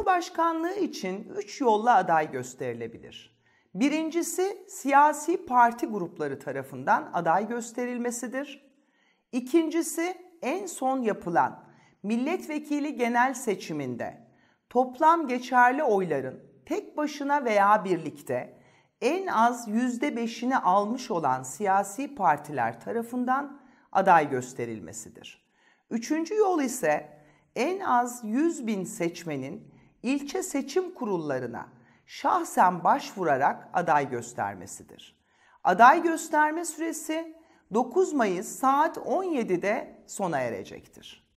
Cumhurbaşkanlığı için 3 yolla aday gösterilebilir. Birincisi siyasi parti grupları tarafından aday gösterilmesidir. İkincisi en son yapılan milletvekili genel seçiminde toplam geçerli oyların tek başına veya birlikte en az %5'ini almış olan siyasi partiler tarafından aday gösterilmesidir. Üçüncü yol ise en az 100 bin seçmenin ilçe seçim kurullarına şahsen başvurarak aday göstermesidir. Aday gösterme süresi 9 Mayıs saat 17'de sona erecektir.